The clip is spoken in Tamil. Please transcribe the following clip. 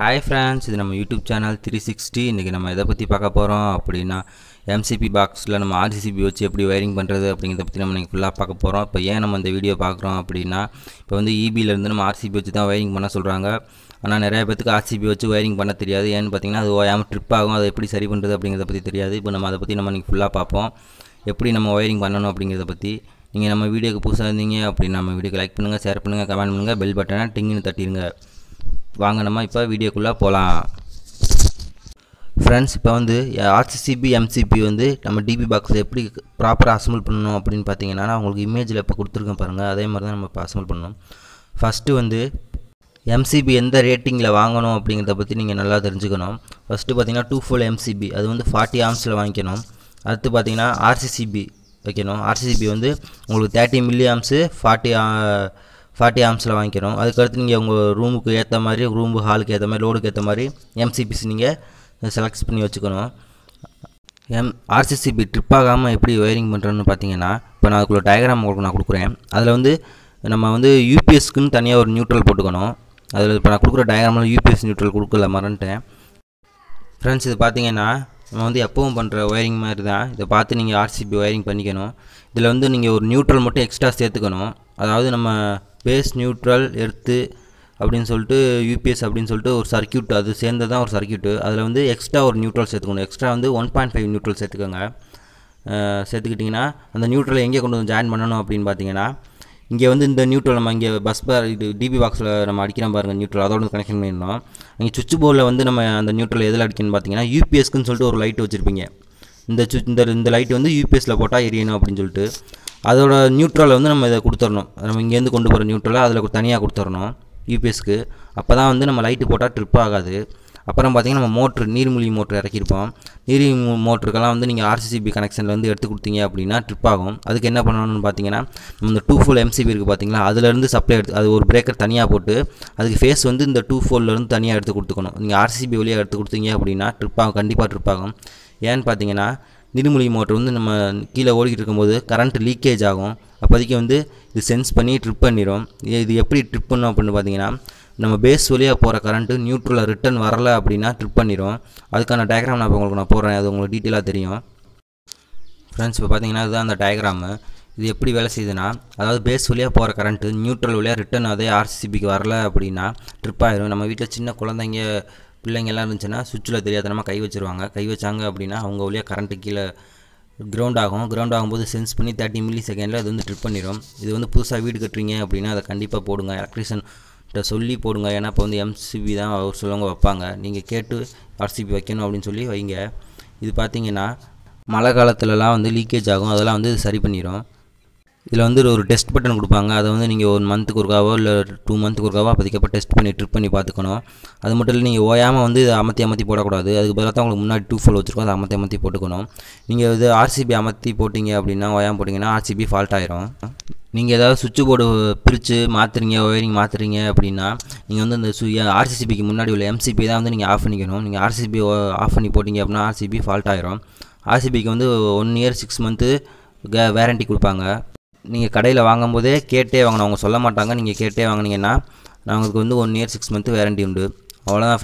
ஹாய் ஃப்ரெண்ட்ஸ் இது நம்ம யூடியூப் சேனல் த்ரீ சிக்ஸ்டி இன்றைக்கி நம்ம எதை பற்றி பார்க்க போகிறோம் அப்படின்னா எம்சிபி பாக்ஸில் நம்ம ஆர்சிசிபி வச்சு எப்படி ஒயரிங் பண்ணுறது அப்படிங்கிறத பற்றி நம்ம இன்றைக்கி ஃபுல்லாக பார்க்க போகிறோம் இப்போ ஏன் நம்ம இந்த வீடியோ பார்க்குறோம் அப்படின்னா இப்போ வந்து e இபியிலேருந்து நம்ம ஆர்சிபி வச்சு தான் ஒயரிங் பண்ண சொல்கிறாங்க ஆனால் நிறைய பேத்துக்கு ஆர்சிபி வச்சு ஒயரிங் பண்ண தெரியாது ஏன்னு பார்த்தீங்கன்னா அது ஓயாமல் ட்ரிப் ஆகும் அதை எப்படி சரி பண்ணுறது அப்படிங்கிறத பற்றி தெரியாது இப்போ நம்ம அதை பற்றி நம்ம இன்றைக்கி ஃபுல்லாக பார்ப்போம் எப்படி நம்ம ஒயரிங் பண்ணணும் அப்படிங்கிறத பற்றி நீங்கள் நம்ம வீடியோக்கு புதுசாக இருந்தீங்க அப்படின்னா நம்ம வீடியோக்கு லைக் பண்ணுங்கள் ஷேர் பண்ணுங்கள் கமெண்ட் பண்ணுங்கள் பெல் பட்டனை டிங்குன்னு தட்டிடுங்க வாங்க நம்ம இப்போ வீடியோக்குள்ளே போகலாம் ஃப்ரெண்ட்ஸ் இப்போ வந்து ஆர்சிசிபி எம்சிபி வந்து நம்ம டிபி பாக்ஸ் எப்படி ப்ராப்பராக அசம்பிள் பண்ணணும் அப்படின்னு பார்த்தீங்கன்னா உங்களுக்கு இமேஜில் இப்போ கொடுத்துருக்கேன் பாருங்கள் அதே மாதிரி தான் நம்ம இப்போ அசம்பிள் பண்ணணும் ஃபஸ்ட்டு வந்து எம்சிபி எந்த ரேட்டிங்கில் வாங்கணும் அப்படிங்கிறத பற்றி நீங்கள் நல்லா தெரிஞ்சுக்கணும் ஃபஸ்ட்டு பார்த்தீங்கன்னா டூ ஃபோல் எம்சிபி அது வந்து ஃபார்ட்டி ஆம்ஸில் வாங்கிக்கணும் அடுத்து பார்த்தீங்கன்னா ஆர்சிசிபி வைக்கணும் ஆர்சிசிபி வந்து உங்களுக்கு thirty milli amps forty forty ஆம்ஸில் வாங்கிக்கிறோம் அதுக்கடுத்து நீங்கள் உங்கள் ரூமுக்கு ஏற்ற மாதிரி ரூமு ஹாலுக்கு ஏற்ற மாதிரி லோடுக்கு ஏற்ற மாதிரி எம்சிபிஸ் நீங்கள் செலக்ட் பண்ணி வச்சுக்கணும் எம் ஆர்சிசிபி ட்ரிப் ஆகாமல் எப்படி ஒயரிங் பண்ணுறோன்னு பார்த்தீங்கன்னா இப்போ நான் அதுக்குள்ள டயக்ராம் உங்களுக்கு நான் கொடுக்குறேன் அதில் வந்து நம்ம வந்து யூபிஎஸ்க்குன்னு தனியாக ஒரு நியூட்ரல் போட்டுக்கணும் அதில் இப்போ நான் கொடுக்குற டயக்ராமில் யூபிஎஸ் நியூட்ரல் கொடுக்கல மறந்துட்டேன் ஃப்ரெண்ட்ஸ் இது பார்த்தீங்கன்னா நம்ம வந்து எப்பவும் பண்ணுற ஒயரிங் மாதிரி தான் இதை பார்த்து நீங்கள் ஆர்சிபி ஒயரிங் பண்ணிக்கணும் இதில் வந்து நீங்கள் ஒரு நியூட்ரல் மட்டும் எக்ஸ்ட்ரா சேர்த்துக்கணும் அதாவது நம்ம பேஸ் நியூட்ரல் எர்த்து அப்படின்னு சொல்லிட்டு யூபிஎஸ் அப்படின்னு சொல்லிட்டு ஒரு சர்க்கியூட் அது சேர்ந்து தான் ஒரு சர்க்கியூட்டு அதில் வந்து எக்ஸ்ட்ரா ஒரு நியூட்ரல் சேர்த்துக்கணும் எக்ஸ்ட்ரா வந்து ஒன் பாயிண்ட் ஃபைவ் நியூட்ரல் சேர்த்துக்கோங்க சேர்த்துக்கிட்டிங்கன்னா அந்த நியூட்ரலை எங்கே கொண்டு வந்து ஜாயின் பண்ணணும் அப்படின்னு பார்த்தீங்கன்னா இங்கே வந்து இந்த நியூட்ரல் நம்ம இங்கே பஸ் பார் இது டிபி பாக்ஸில் நம்ம அடிக்கிற பாருங்கள் நியூட்ரல் அதோட கனெக்ஷன் பண்ணிடணும் இங்கே சுவிட்ச் போர்டில் வந்து நம்ம அந்த நியூட்ரல் எதில் அடிக்கணும்னு பார்த்தீங்கன்னா யூபிஎஸ்க்குன்னு சொல்லிட்டு ஒரு லைட் வச்சுருப்பீங்க இந்த சுவிச் இந்த இந்த லைட் வந்து யூபிஎஸில் போட்டால் எரியணும் அப்படின்னு சொல்லிட்டு அதோட நியூட்ரலை வந்து நம்ம இதை கொடுத்துடணும் நம்ம இங்கேருந்து கொண்டு போகிற நியூட்ரலை அதில் தனியாக கொடுத்துடணும் யூபிஎஸ்க்கு அப்போ தான் வந்து நம்ம லைட்டு போட்டால் ட்ரிப் ஆகாது அப்புறம் பார்த்திங்கன்னா நம்ம மோட்ரு நீர்மூழ்கி மோட்ரு இறக்கியிருப்போம் நீர்மூ மோட்டருக்கெல்லாம் வந்து நீங்கள் ஆர்சிசிபி கனெக்ஷனில் வந்து எடுத்து கொடுத்தீங்க அப்படின்னா ட்ரிப் ஆகும் அதுக்கு என்ன பண்ணணும்னு பார்த்தீங்கன்னா இந்த டூ ஃபோல் எம்சிபி இருக்குது பார்த்தீங்களா அதுலேருந்து சப்ளை எடுத்து அது ஒரு பிரேக்கர் தனியாக போட்டு அதுக்கு ஃபேஸ் வந்து இந்த டூ ஃபோல்லேருந்து தனியாக எடுத்து கொடுத்துக்கணும் நீங்கள் ஆர்சிசிபி வழியாக எடுத்து கொடுத்தீங்க அப்படின்னா ட்ரிப் ஆகும் கண்டிப்பாக ட்ரிப் ஆகும் ஏன்னு பார்த்தீங்கன்னா நீர்மூழ்கி மோட்டர் வந்து நம்ம கீழே ஓடிக்கிட்டு இருக்கும்போது கரண்ட் லீக்கேஜ் ஆகும் அப்போதைக்கு வந்து இது சென்ஸ் பண்ணி ட்ரிப் பண்ணிடும் இது எப்படி ட்ரிப் பண்ணும் அப்படின்னு பார்த்தீங்கன்னா நம்ம பேஸ் வழியாக போகிற கரண்ட்டு நியூட்ரலில் ரிட்டன் வரலை அப்படின்னா ட்ரிப் பண்ணிடும் அதுக்கான டயக்ராம் நான் இப்போ உங்களுக்கு நான் போடுறேன் அது உங்களுக்கு டீட்டெயிலாக தெரியும் ஃப்ரெண்ட்ஸ் இப்போ பார்த்தீங்கன்னா இதுதான் அந்த டயக்ராமு இது எப்படி வேலை செய்யுதுன்னா அதாவது பேஸ் வழியாக போகிற கரண்ட்டு நியூட்ரல் வழியாக ரிட்டன் அதே ஆர்சிசிபிக்கு வரல அப்படின்னா ட்ரிப் ஆயிரும் நம்ம வீட்டில் சின்ன குழந்தைங்க பிள்ளைங்கள்லாம் இருந்துச்சுன்னா சுவிட்சில் தெரியாதனமாக கை வச்சுருவாங்க கை வச்சாங்க அப்படின்னா அவங்க வழியாக கரண்ட்டு கீழே கிரவுண்ட் ஆகும் கிரவுண்ட் ஆகும்போது சென்ஸ் பண்ணி தேர்ட்டி மில்லி செகண்டில் அது வந்து ட்ரிப் பண்ணிடும் இது வந்து புதுசாக வீடு கட்டுறீங்க அப்படின்னா அதை கண்டிப்பாக போடுங்க எலக்ட்ரிஷியன்கிட்ட சொல்லி போடுங்க ஏன்னா இப்போ வந்து எம்சிபி தான் அவர் சொல்லவங்க வைப்பாங்க நீங்கள் கேட்டு ஆர்சிபி வைக்கணும் அப்படின்னு சொல்லி வைங்க இது பார்த்தீங்கன்னா மழை காலத்துலலாம் வந்து லீக்கேஜ் ஆகும் அதெல்லாம் வந்து சரி பண்ணிடும் இதில் வந்து ஒரு டெஸ்ட் பட்டன் கொடுப்பாங்க அதை வந்து நீங்கள் ஒன் மந்த்துக்கு ஒருக்காவோ இல்லை டூ மந்த்துக்கு ஒருக்காவோ அப்போதைக்கப்போ டெஸ்ட் பண்ணி ட்ரிப் பண்ணி பார்த்துக்கணும் அது மட்டும் இல்லை நீங்கள் ஓயாமல் வந்து இதை அமர்த்தி அமர்த்தி போடக்கூடாது அதுக்கு பதிலாக தான் உங்களுக்கு முன்னாடி டூ ஃபோல் வச்சுருக்கோம் அதை அமர்த்தி அமர்த்தி போட்டுக்கணும் நீங்கள் இது ஆர்சிபி அமர்த்தி போட்டிங்க அப்படின்னா ஓயாமல் போட்டிங்கன்னா ஆர்சிபி ஃபால்ட் ஆயிரும் நீங்கள் ஏதாவது சுவிட்ச் போர்டு பிரித்து மாற்றுறீங்க ஒயரிங் மாற்றுறீங்க அப்படின்னா நீங்கள் வந்து அந்த சு ஆர்சிபிக்கு முன்னாடி உள்ள எம்சிபி தான் வந்து நீங்கள் ஆஃப் பண்ணிக்கணும் நீங்கள் ஆர்சிபி ஆஃப் பண்ணி போட்டிங்க அப்படின்னா ஆர்சிபி ஃபால்ட் ஆயிரும் ஆர்சிபிக்கு வந்து ஒன் இயர் சிக்ஸ் மந்த்து கே வேரண்டி கொடுப்பாங்க நீங்கள் கடையில் வாங்கும்போதே கேட்டே வாங்கணும் அவங்க சொல்ல மாட்டாங்க நீங்கள் கேட்டே வாங்கினீங்கன்னா நான் உங்களுக்கு வந்து one year six month warranty உண்டு அவ்வளோதான்